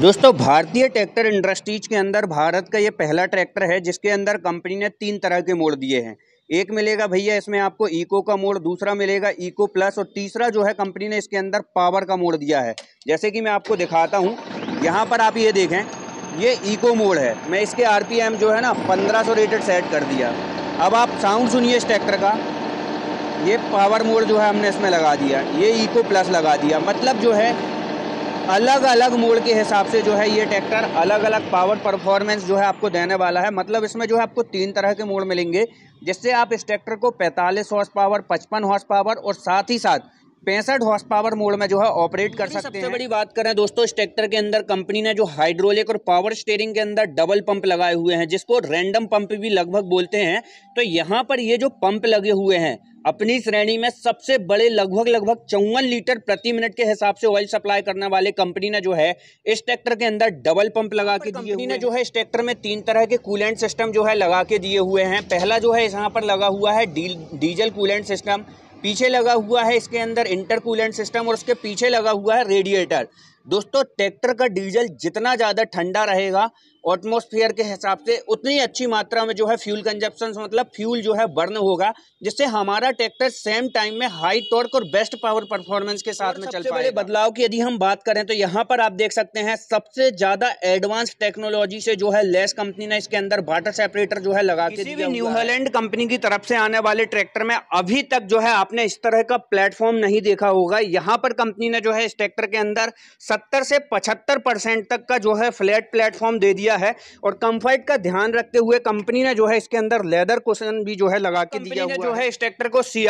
दोस्तों भारतीय tractor industries के अंदर भारत का ये पहला ट्रैक्टर है जिसके अंदर कंपनी ने तीन तरह के मोड दिए हैं एक मिलेगा भैया इसमें आपको इको का मोड दूसरा मिलेगा इको प्लस और तीसरा जो है कंपनी ने इसके अंदर पावर का मोड दिया है जैसे कि मैं आपको दिखाता हूँ यहाँ पर आप ये देखें ये इको मोड है मैं इसके आर जो है ना पंद्रह रेटेड सेट कर दिया अब आप साउंड सुनिए इस ट्रैक्टर का ये पावर मोड जो है हमने इसमें लगा दिया ये इको प्लस लगा दिया मतलब जो है अलग अलग मोड़ के हिसाब से जो है ये ट्रैक्टर अलग अलग पावर परफॉर्मेंस जो है आपको देने वाला है मतलब इसमें जो है आपको तीन तरह के मोड़ मिलेंगे जिससे आप इस ट्रैक्टर को 45 हॉर्स पावर 55 हॉर्स पावर और साथ ही साथ पैंसठ हॉर्स पावर मोड में जो है ऑपरेट कर सकते हैं सबसे बड़ी बात करें दोस्तों इस ट्रैक्टर के अंदर कंपनी ने जो हाइड्रोलिक और पावर स्टेयरिंग के अंदर डबल पंप लगाए हुए हैं जिसको रैंडम पंप भी लगभग बोलते हैं तो यहाँ पर ये जो पंप लगे हुए हैं अपनी श्रेणी में सबसे बड़े लगभग लगभग चौवन लीटर प्रति मिनट के हिसाब से ऑयल सप्लाई करने वाले कंपनी ने जो है इस ट्रैक्टर के अंदर डबल पंप लगा के दिए हुए ने जो है इस ट्रैक्टर में तीन तरह के कूलेंट सिस्टम जो है लगा के दिए हुए हैं पहला जो है यहाँ पर लगा हुआ है डीजल कूलेंट सिस्टम पीछे लगा हुआ है इसके अंदर इंटरकूलेंट सिस्टम और उसके पीछे लगा हुआ है रेडिएटर दोस्तों ट्रैक्टर का डीजल जितना ज़्यादा ठंडा रहेगा ऑटमोसफियर के हिसाब से उतनी अच्छी मात्रा में जो है फ्यूल कंजप्शन मतलब फ्यूल जो है बर्न होगा जिससे हमारा ट्रैक्टर सेम टाइम में हाई टॉर्क और बेस्ट पावर परफॉर्मेंस के साथ में चल पाए बदलाव की यदि हम बात करें तो यहाँ पर आप देख सकते हैं सबसे ज़्यादा एडवांस टेक्नोलॉजी से जो है लेस कंपनी ने इसके अंदर वाटर सेपरेटर जो है लगा के न्यूहलैंड कंपनी की तरफ से आने वाले ट्रैक्टर में अभी तक जो है आपने इस तरह का प्लेटफॉर्म नहीं देखा होगा यहाँ पर कंपनी ने जो है इस ट्रैक्टर के अंदर सत्तर से पचहत्तर परसेंट तक का जो है फ्लैट प्लेटफॉर्म दे दिया है और कंफर्ट का ध्यान रखते हुए कंपनी ने जो है इसके अंदर लेदर क्वेश्चन भी जो है लगा के दिया हुआ जो है इस ट्रैक्टर को सी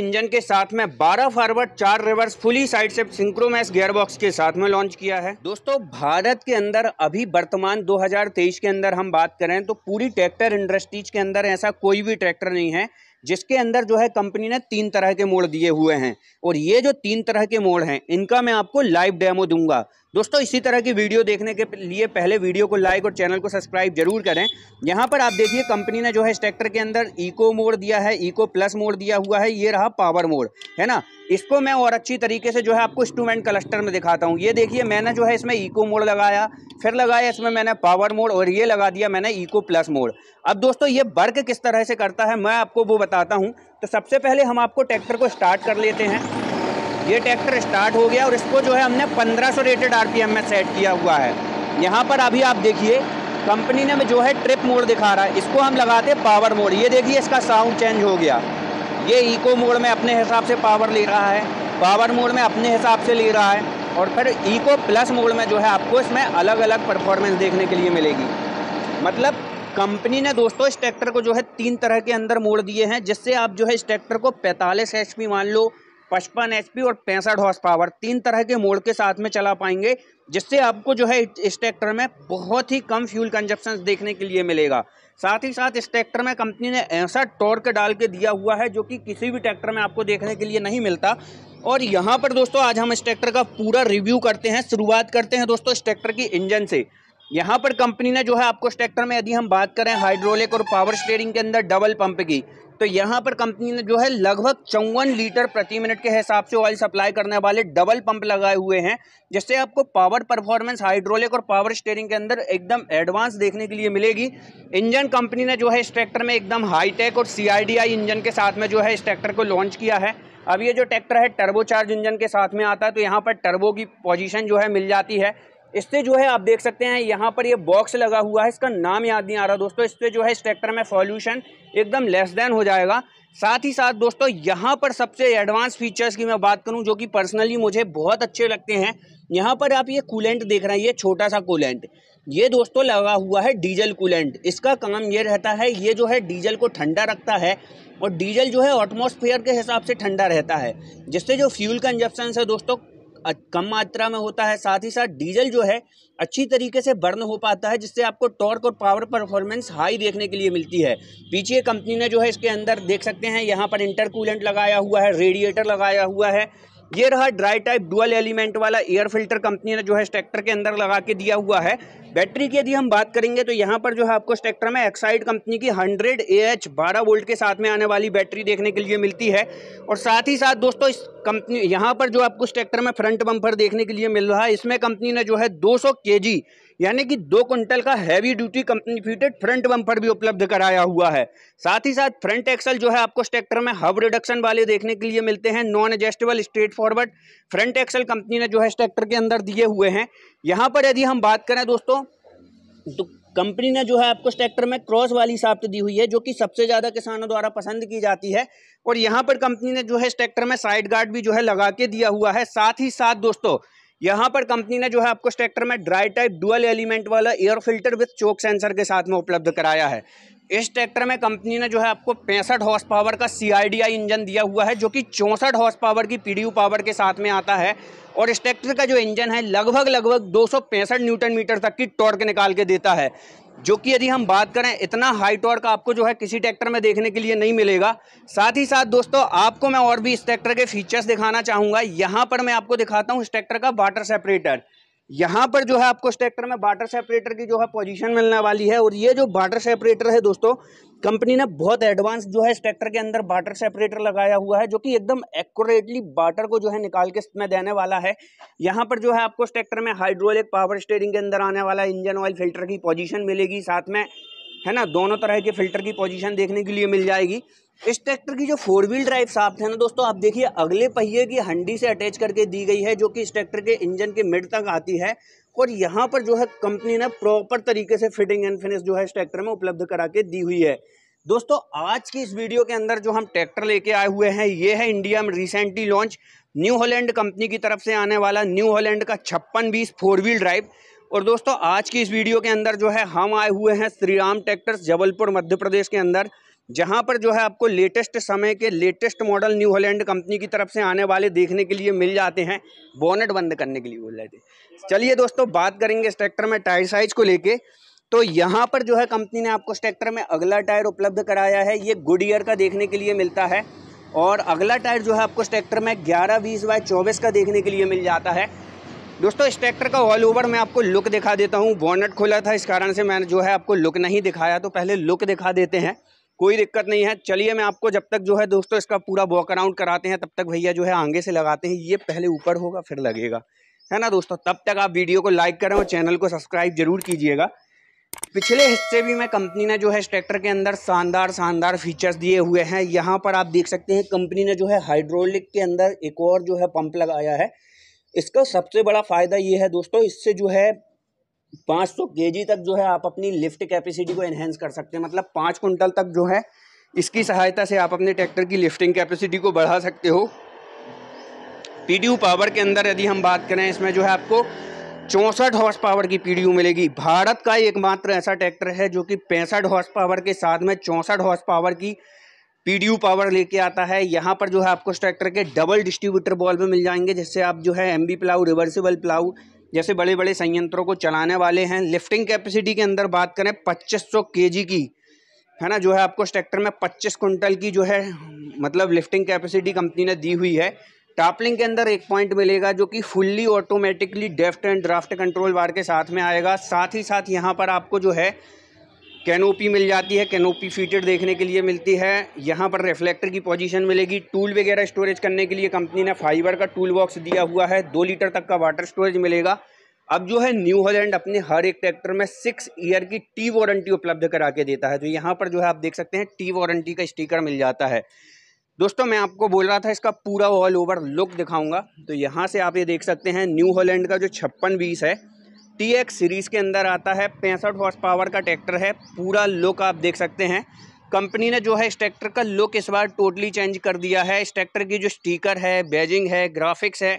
इंजन के साथ में बारह फॉरवर्ड चार रिवर्स फुली साइड से सिंक्रोमैस गेयरबॉक्स के साथ में लॉन्च किया है दोस्तों भारत के अंदर अभी वर्तमान दो के अंदर हम बात करें तो पूरी ट्रैक्टर इंडस्ट्रीज के अंदर ऐसा कोई भी ट्रैक्टर नहीं है जिसके अंदर जो है कंपनी ने तीन तरह के मोड़ दिए हुए हैं और ये जो तीन तरह के मोड़ हैं इनका मैं आपको लाइव डेमो दूंगा दोस्तों इसी तरह की वीडियो देखने के लिए पहले वीडियो को लाइक और चैनल को सब्सक्राइब जरूर करें यहाँ पर आप देखिए कंपनी ने जो है इस ट्रैक्टर के अंदर इको मोड दिया है इको प्लस मोड दिया हुआ है ये रहा पावर मोड है ना इसको मैं और अच्छी तरीके से जो है आपको इंस्ट्रूमेंट क्लस्टर में दिखाता हूँ ये देखिए मैंने जो है इसमें इको मोड लगाया फिर लगाया इसमें मैंने पावर मोड और ये लगा दिया मैंने इको प्लस मोड अब दोस्तों ये वर्क किस तरह से करता है मैं आपको वो बताता हूँ तो सबसे पहले हम आपको ट्रैक्टर को स्टार्ट कर लेते हैं ये ट्रैक्टर स्टार्ट हो गया और इसको जो है हमने 1500 रेटेड आरपीएम में सेट किया हुआ है यहाँ पर अभी आप देखिए कंपनी ने जो है ट्रिप मोड दिखा रहा है इसको हम लगाते पावर मोड ये देखिए इसका साउंड चेंज हो गया ये इको मोड में अपने हिसाब से पावर ले रहा है पावर मोड में अपने हिसाब से ले रहा है और फिर इको प्लस मोड में जो है आपको इसमें अलग अलग परफॉर्मेंस देखने के लिए मिलेगी मतलब कंपनी ने दोस्तों इस ट्रैक्टर को जो है तीन तरह के अंदर मोड़ दिए हैं जिससे आप जो है इस ट्रैक्टर को 45 एच मान लो पचपन एच और पैंसठ हॉर्स पावर तीन तरह के मोड के साथ में चला पाएंगे जिससे आपको जो है इस ट्रैक्टर में बहुत ही कम फ्यूल कंजप्शन देखने के लिए मिलेगा साथ ही साथ इस ट्रैक्टर में कंपनी ने ऐसा टॉर्क डाल के दिया हुआ है जो कि किसी भी ट्रैक्टर में आपको देखने के लिए नहीं मिलता और यहाँ पर दोस्तों आज हम इस ट्रैक्टर का पूरा रिव्यू करते हैं शुरुआत करते हैं दोस्तों इस ट्रैक्टर की इंजन से यहाँ पर कंपनी ने जो है आपको ट्रैक्टर में यदि हम बात करें हाइड्रोलिक और पावर स्टेयरिंग के अंदर डबल पंप की तो यहाँ पर कंपनी ने जो है लगभग चौवन लीटर प्रति मिनट के हिसाब से ऑयल सप्लाई करने वाले डबल पंप लगाए हुए हैं जिससे आपको पावर परफॉर्मेंस हाइड्रोलिक और पावर स्टेयरिंग के अंदर एकदम एडवांस देखने के लिए मिलेगी इंजन कंपनी ने जो है इस ट्रैक्टर में एकदम हाईटेक और सी इंजन के साथ में जो है इस ट्रैक्टर को लॉन्च किया है अब ये जो ट्रैक्टर है टर्बोचार्ज इंजन के साथ में आता है तो यहाँ पर टर्बो की पोजीशन जो है मिल जाती है इससे जो है आप देख सकते हैं यहाँ पर ये बॉक्स लगा हुआ है इसका नाम याद नहीं आ रहा दोस्तों इस पर जो है इस ट्रैक्टर में फॉल्यूशन एकदम लेस देन हो जाएगा साथ ही साथ दोस्तों यहाँ पर सबसे एडवांस फीचर्स की मैं बात करूँ जो कि पर्सनली मुझे बहुत अच्छे लगते हैं यहाँ पर आप ये कूलेंट देख रहे हैं ये छोटा सा कूलेंट ये दोस्तों लगा हुआ है डीजल कूलेंट इसका काम ये रहता है ये जो है डीजल को ठंडा रखता है और डीजल जो है एटमोसफियर के हिसाब से ठंडा रहता है जिससे जो फ्यूल कंजप्शन है दोस्तों कम मात्रा में होता है साथ ही साथ डीजल जो है अच्छी तरीके से बर्न हो पाता है जिससे आपको टॉर्क और पावर परफॉर्मेंस हाई देखने के लिए मिलती है पीछे कंपनी ने जो है इसके अंदर देख सकते हैं यहाँ पर इंटरकूलेंट लगाया हुआ है रेडिएटर लगाया हुआ है ये रहा ड्राई टाइप डुअल एलिमेंट वाला एयर फिल्टर कंपनी ने जो है इस ट्रैक्टर के अंदर लगा के दिया हुआ है बैटरी की यदि हम बात करेंगे तो यहाँ पर जो है आपको स्पेक्ट्रा में एक्साइड कंपनी की हंड्रेड ए एच बारह वोल्ट के साथ में आने वाली बैटरी देखने के लिए मिलती है और साथ ही साथ दोस्तों इस कंपनी यहाँ पर जो आपको स्टेक्टर में फ्रंट बम्पर देखने के लिए मिल रहा है इसमें कंपनी ने जो है के जी यानी कि दो क्विंटल का heavy duty company fitted front bumper भी उपलब्ध कराया हुआ है साथ ही साथ फ्रंट एक्सल जो है आपको स्टेक्टर में हब रिडक्शन वाले देखने के लिए मिलते हैं non adjustable straight forward front axle company ने जो है स्टेक्टर के अंदर दिए हुए हैं यहाँ पर यदि हम बात करें दोस्तों तो कंपनी ने जो है आपको ट्रैक्टर में क्रॉस वाली साफ्ट दी हुई है जो कि सबसे ज़्यादा किसानों द्वारा पसंद की जाती है और यहाँ पर कंपनी ने जो है ट्रैक्टर में साइड गार्ड भी जो है लगा के दिया हुआ है साथ ही साथ दोस्तों यहाँ पर कंपनी ने जो है आपको इस ट्रैक्टर में ड्राई टाइप डुअल एलिमेंट वाला air filter with choke sensor के साथ में उपलब्ध कराया है इस ट्रैक्टर में कंपनी ने जो है आपको पैंसठ हॉर्स पावर का सी इंजन दिया हुआ है जो कि चौंसठ हॉर्स पावर की पी पावर के साथ में आता है और इस ट्रैक्टर का जो इंजन है लगभग लगभग दो न्यूटन मीटर तक की टॉर्क निकाल के देता है जो कि यदि हम बात करें इतना हाई टॉर्क आपको जो है किसी ट्रैक्टर में देखने के लिए नहीं मिलेगा साथ ही साथ दोस्तों आपको मैं और भी इस ट्रैक्टर के फीचर्स दिखाना चाहूँगा यहाँ पर मैं आपको दिखाता हूँ इस ट्रैक्टर का वाटर सेपरेटर यहाँ पर जो है आपको ट्रैक्टर में वाटर सेपरेटर की जो है पोजीशन मिलने वाली है और ये जो वाटर सेपरेटर है दोस्तों कंपनी ने बहुत एडवांस जो है ट्रैक्टर के अंदर वाटर सेपरेटर लगाया हुआ है जो कि एकदम एक्यूरेटली वाटर को जो है निकाल के इसमें देने वाला है यहाँ पर जो है आपको ट्रैक्टर में हाइड्रोलिक पावर स्टेयरिंग के अंदर आने वाला इंजन ऑयल फिल्टर की पोजिशन मिलेगी साथ में है ना दोनों तरह के फिल्टर की पोजिशन देखने के लिए मिल जाएगी इस ट्रैक्टर की जो फोर व्हील ड्राइव साफ है ना दोस्तों आप देखिए अगले पहिए की हंडी से अटैच करके दी गई है जो कि इस ट्रैक्टर के इंजन के मिड तक आती है और यहाँ पर जो है कंपनी ने प्रॉपर तरीके से फिटिंग एंड फिनिश जो है इस ट्रैक्टर में उपलब्ध करा के दी हुई है दोस्तों आज की इस वीडियो के अंदर जो हम ट्रैक्टर लेके आए हुए हैं ये है इंडिया में recently launch new Holland company की तरफ से आने वाला न्यू हॉलैंड का छप्पन बीस फोर व्हील ड्राइव और दोस्तों आज की इस वीडियो के अंदर जो है हम आए हुए हैं श्रीराम ट्रैक्टर्स जबलपुर मध्य प्रदेश के अंदर जहाँ पर जो है आपको लेटेस्ट समय के latest model new Holland company की तरफ से आने वाले देखने के लिए मिल जाते हैं बोनेट बंद करने के लिए बोल रहे थे चलिए दोस्तों बात करेंगे इस ट्रैक्टर में टायर साइज को लेके तो यहाँ पर जो है कंपनी ने आपको इस ट्रैक्टर में अगला टायर उपलब्ध कराया है ये गुड ईयर का देखने के लिए मिलता है और अगला टायर जो है आपको इस ट्रैक्टर में ग्यारह बीस बाय चौबीस का देखने के लिए मिल जाता है दोस्तों इस ट्रैक्टर का ऑल ओवर मैं आपको लुक दिखा देता हूँ बॉनेट खुला था इस कारण से मैंने जो है आपको लुक नहीं दिखाया तो पहले लुक दिखा देते हैं कोई दिक्कत नहीं है चलिए मैं आपको जब तक जो है दोस्तों इसका पूरा वॉक अराउंड कराते हैं तब तक भैया जो है आगे से लगाते हैं ये पहले ऊपर होगा फिर लगेगा है ना दोस्तों तब तक आप वीडियो को लाइक करें और चैनल को सब्सक्राइब जरूर कीजिएगा पिछले हिस्से भी में कंपनी ने जो है इस ट्रैक्टर के अंदर शानदार शानदार फीचर्स दिए हुए हैं यहाँ पर आप देख सकते हैं कंपनी ने जो है हाइड्रोलिक के अंदर एक और जो है पंप लगाया है इसका सबसे बड़ा फ़ायदा ये है दोस्तों इससे जो है पाँच सौ के जी तक जो है आप अपनी लिफ्ट कैपेसिटी को एनहेंस कर सकते हैं मतलब पाँच कुंटल तक जो है इसकी सहायता से आप अपने ट्रैक्टर की लिफ्टिंग कैपेसिटी को बढ़ा सकते हो पी पावर के अंदर यदि हम बात करें इसमें जो है आपको चौंसठ हॉर्स पावर की पीडीयू मिलेगी भारत का एकमात्र ऐसा ट्रैक्टर है जो कि पैंसठ हॉर्स पावर के साथ में चौंसठ हॉर्स पावर की पीडीयू पावर लेके आता है यहाँ पर जो है आपको इस ट्रैक्टर के डबल डिस्ट्रीब्यूटर बॉल में मिल जाएंगे जिससे आप जो है M B plough reversible plough जैसे बड़े बड़े संयंत्रों को चलाने वाले हैं लिफ्टिंग कैपेसिटी के अंदर बात करें 2500 केजी की है ना जो है आपको ट्रैक्टर में 25 कुंटल की जो है मतलब लिफ्टिंग कैपेसिटी कंपनी ने दी हुई है टापलिंग के अंदर एक पॉइंट मिलेगा जो कि fully automatically depth and draft control बार के साथ में आएगा साथ ही साथ यहाँ पर आपको जो है कैनोपी मिल जाती है कैनोपी फीचर देखने के लिए मिलती है यहाँ पर रिफ्लेक्टर की पोजीशन मिलेगी टूल वगैरह स्टोरेज करने के लिए कंपनी ने फाइबर का टूल बॉक्स दिया हुआ है दो लीटर तक का वाटर स्टोरेज मिलेगा अब जो है न्यू हॉलैंड अपने हर एक ट्रैक्टर में सिक्स ईयर की टी वारंटी उपलब्ध करा के देता है तो यहाँ पर जो है आप देख सकते हैं टी वारंटी का स्टीकर मिल जाता है दोस्तों मैं आपको बोल रहा था इसका पूरा ऑल ओवर लुक दिखाऊंगा तो यहाँ से आप ये देख सकते हैं न्यू हॉलैंड का जो छप्पन बीस है टी एक्स सीरीज़ के अंदर आता है पैंसठ हॉर्स पावर का ट्रैक्टर है पूरा लुक आप देख सकते हैं कंपनी ने जो है इस ट्रैक्टर का लुक इस बार टोटली चेंज कर दिया है इस ट्रैक्टर की जो स्टीकर है बैजिंग है ग्राफिक्स है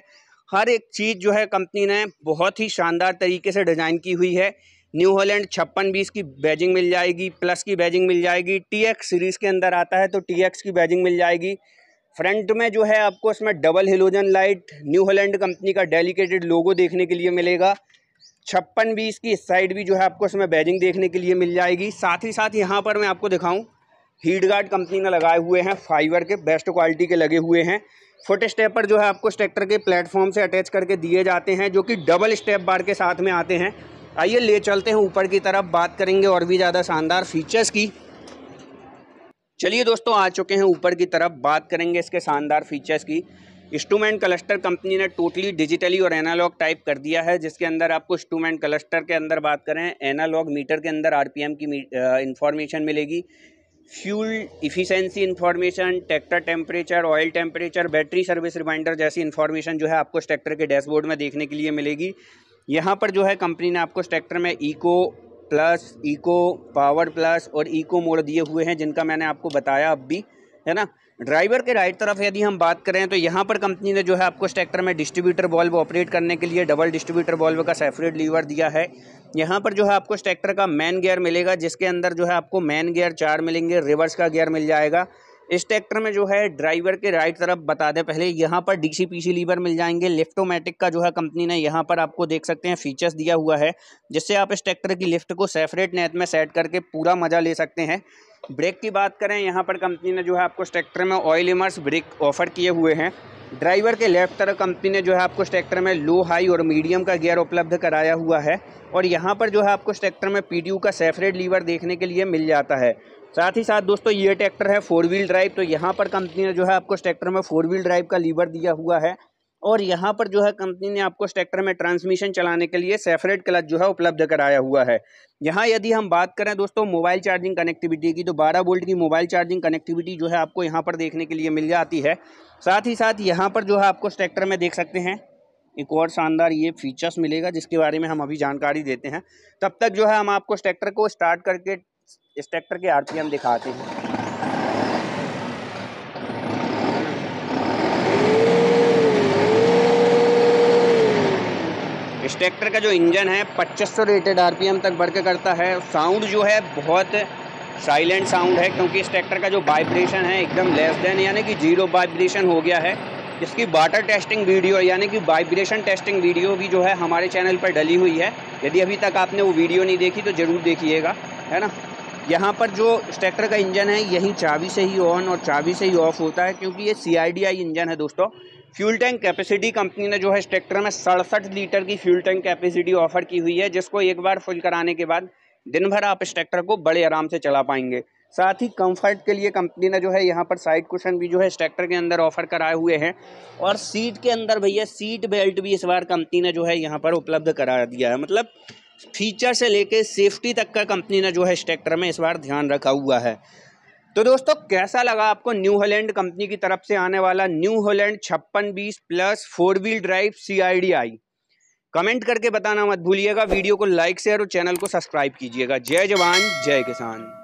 हर एक चीज़ जो है कंपनी ने बहुत ही शानदार तरीके से डिज़ाइन की हुई है न्यू हॉलैंड छप्पन बीस की बैजिंग मिल जाएगी प्लस की बैजिंग मिल जाएगी टी एक्स सीरीज़ के अंदर आता है तो टी एक्स की बैजिंग मिल जाएगी फ्रंट में जो है आपको इसमें double halogen light New Holland company का डेलीकेटेड लोगो देखने के लिए मिलेगा छप्पन बीस की इस साइड भी जो है आपको इसमें बैजिंग देखने के लिए मिल जाएगी साथ ही साथ यहाँ पर मैं आपको दिखाऊँ हीट गार्ड कंपनी में लगाए हुए हैं फाइबर के बेस्ट क्वालिटी के लगे हुए हैं फुट स्टेपर जो है आपको ट्रैक्टर के प्लेटफॉर्म से अटैच करके दिए जाते हैं जो कि डबल स्टेप बार के साथ में आते हैं आइए ले चलते हैं ऊपर की तरफ बात करेंगे और भी ज़्यादा शानदार फीचर्स की चलिए दोस्तों आ चुके हैं ऊपर की तरफ बात करेंगे इसके शानदार फीचर्स की इंस्ट्रूमेंट क्लस्टर कंपनी ने टोटली डिजिटली और एनालॉग टाइप कर दिया है जिसके अंदर आपको इंस्ट्रूमेंट क्लस्टर के अंदर बात करें एनालॉग मीटर के अंदर आरपीएम की इंफॉर्मेशन मिलेगी fuel efficiency information tractor temperature oil temperature battery service reminder जैसी इन्फॉर्मेशन जो है आपको ट्रैक्टर के डैशबोर्ड में देखने के लिए मिलेगी यहाँ पर जो है कंपनी ने आपको ट्रैक्टर में eco plus eco power plus और इको मोड दिए हुए हैं जिनका मैंने आपको बताया अब भी है ना ड्राइवर के राइट तरफ यदि हम बात करें तो यहाँ पर कंपनी ने जो है आपको इस ट्रैक्टर में डिस्ट्रीब्यूटर बॉल्व ऑपरेट करने के लिए डबल डिस्ट्रीब्यूटर बॉल्व का सेफरेट लीवर दिया है यहाँ पर जो है आपको इस ट्रैक्टर का मैन गियर मिलेगा जिसके अंदर जो है आपको मैन गियर चार मिलेंगे रिवर्स का गियर मिल जाएगा इस ट्रैक्टर में जो है ड्राइवर के राइट तरफ बता दें पहले यहाँ पर डीसी पीसी लीवर मिल जाएंगे लिफ्टोमेटिक का जो है कंपनी ने यहाँ पर आपको देख सकते हैं फीचर्स दिया हुआ है जिससे आप इस ट्रैक्टर की लिफ्ट को सेफरेट नेट में सेट करके पूरा मज़ा ले सकते हैं ब्रेक की बात करें यहाँ पर कंपनी ने जो है आपको इस ट्रैक्टर में ऑयल इमर्स ब्रेक ऑफर किए हुए हैं ड्राइवर के लेफ्ट तरफ कंपनी ने जो है आपको ट्रैक्टर में लो हाई और मीडियम का गियर उपलब्ध कराया हुआ है और यहाँ पर जो है आपको ट्रैक्टर में पीडीयू का सेफरेट लीवर देखने के लिए मिल जाता है साथ ही साथ दोस्तों ये ट्रैक्टर है फोर व्हील ड्राइव तो यहाँ पर कंपनी ने जो है आपको इस ट्रैक्टर में फोर व्हील ड्राइव का लीवर दिया हुआ है और यहाँ पर जो है कंपनी ने आपको इस ट्रैक्टर में ट्रांसमिशन चलाने के लिए सेफरेट क्लच जो है उपलब्ध कराया हुआ है यहाँ यदि हम बात करें दोस्तों मोबाइल चार्जिंग कनेक्टिविटी की तो 12 वोल्ट की मोबाइल चार्जिंग कनेक्टिविटी जो है आपको यहाँ पर देखने के लिए मिल जाती है साथ ही साथ यहाँ पर जो है आपको इस ट्रैक्टर में देख सकते हैं एक और शानदार ये फीचर्स मिलेगा जिसके बारे में हम अभी जानकारी देते हैं तब तक जो है हम आपको इस ट्रैक्टर को स्टार्ट करके इस ट्रैक्टर के आरपीएम दिखाते हैं इस ट्रैक्टर का जो इंजन है 2500 रेटेड आरपीएम तक बढ़ के करता है साउंड जो है बहुत साइलेंट साउंड है क्योंकि इस ट्रैक्टर का जो वाइब्रेशन है एकदम लेस देन यानी कि जीरो वाइब्रेशन हो गया है इसकी वाटर टेस्टिंग वीडियो यानी कि वाइब्रेशन टेस्टिंग वीडियो भी जो है हमारे चैनल पर डली हुई है यदि अभी तक आपने वो वीडियो नहीं देखी तो ज़रूर देखिएगा है ना यहाँ पर जो ट्रैक्टर का इंजन है यही चाबी से ही ऑन और चाबी से ही ऑफ होता है क्योंकि ये सी इंजन है दोस्तों फ्यूल टैंक कैपेसिटी कंपनी ने जो है इस ट्रैक्टर में सड़सठ लीटर की फ्यूल टैंक कैपेसिटी ऑफर की हुई है जिसको एक बार फुल कराने के बाद दिन भर आप इस ट्रैक्टर को बड़े आराम से चला पाएंगे साथ ही कंफर्ट के लिए कंपनी ने जो है यहाँ पर साइड कुशन भी जो है इस ट्रैक्टर के अंदर ऑफर कराए हुए हैं और सीट के अंदर भैया सीट बेल्ट भी इस बार कंपनी ने जो है यहाँ पर उपलब्ध करा दिया है मतलब फीचर से लेके सेफ्टी तक का कंपनी ने जो है इस ट्रैक्टर में इस बार ध्यान रखा हुआ है तो दोस्तों कैसा लगा आपको न्यू हॉलैंड कंपनी की तरफ से आने वाला न्यू हॉलैंड छप्पन बीस plus four wheel drive C I D I comment करके बताना मत भूलिएगा वीडियो को लाइक शेयर और चैनल को सब्सक्राइब कीजिएगा जय जवान जय किसान